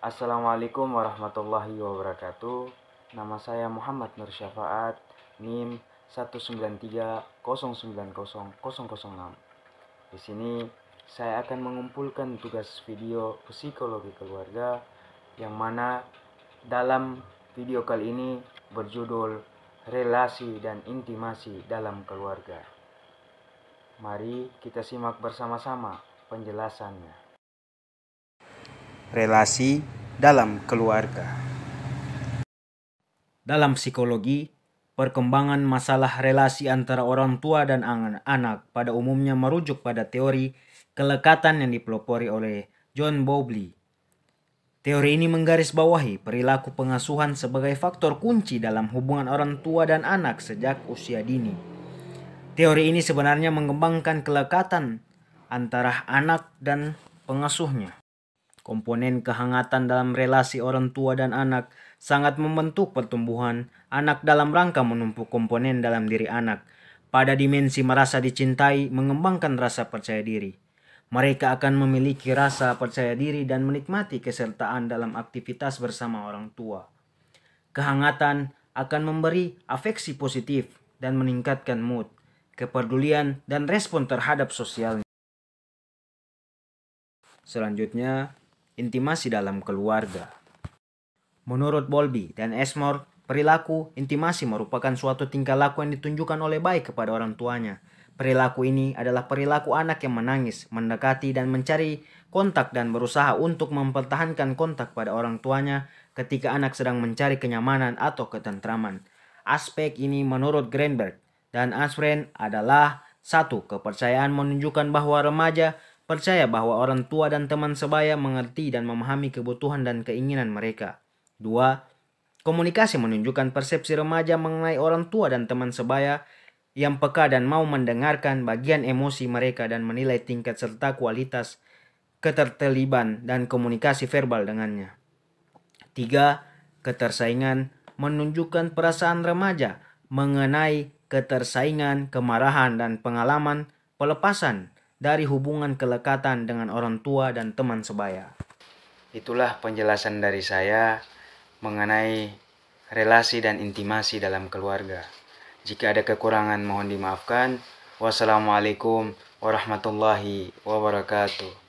Assalamualaikum warahmatullahi wabarakatuh. Nama saya Muhammad Nur Syafaat, NIM 193090006. Di sini saya akan mengumpulkan tugas video psikologi keluarga yang mana dalam video kali ini berjudul relasi dan intimasi dalam keluarga. Mari kita simak bersama-sama penjelasannya relasi dalam keluarga. Dalam psikologi, perkembangan masalah relasi antara orang tua dan anak pada umumnya merujuk pada teori kelekatan yang dipelopori oleh John Bowlby. Teori ini menggarisbawahi perilaku pengasuhan sebagai faktor kunci dalam hubungan orang tua dan anak sejak usia dini. Teori ini sebenarnya mengembangkan kelekatan antara anak dan pengasuhnya. Komponen kehangatan dalam relasi orang tua dan anak sangat membentuk pertumbuhan anak dalam rangka menumpuk komponen dalam diri anak. Pada dimensi merasa dicintai, mengembangkan rasa percaya diri. Mereka akan memiliki rasa percaya diri dan menikmati kesertaan dalam aktivitas bersama orang tua. Kehangatan akan memberi afeksi positif dan meningkatkan mood, kepedulian, dan respon terhadap sosialnya. Selanjutnya, intimasi dalam keluarga. Menurut Bolby dan Esmore, perilaku intimasi merupakan suatu tingkah laku yang ditunjukkan oleh baik kepada orang tuanya. Perilaku ini adalah perilaku anak yang menangis, mendekati dan mencari kontak dan berusaha untuk mempertahankan kontak pada orang tuanya ketika anak sedang mencari kenyamanan atau ketentraman. Aspek ini menurut Greenberg dan Asfren adalah satu, kepercayaan menunjukkan bahwa remaja Percaya bahwa orang tua dan teman sebaya mengerti dan memahami kebutuhan dan keinginan mereka. 2. Komunikasi menunjukkan persepsi remaja mengenai orang tua dan teman sebaya yang peka dan mau mendengarkan bagian emosi mereka dan menilai tingkat serta kualitas keterteliban dan komunikasi verbal dengannya. 3. Ketersaingan menunjukkan perasaan remaja mengenai ketersaingan, kemarahan, dan pengalaman pelepasan dari hubungan kelekatan dengan orang tua dan teman sebaya. Itulah penjelasan dari saya mengenai relasi dan intimasi dalam keluarga. Jika ada kekurangan mohon dimaafkan. Wassalamualaikum warahmatullahi wabarakatuh.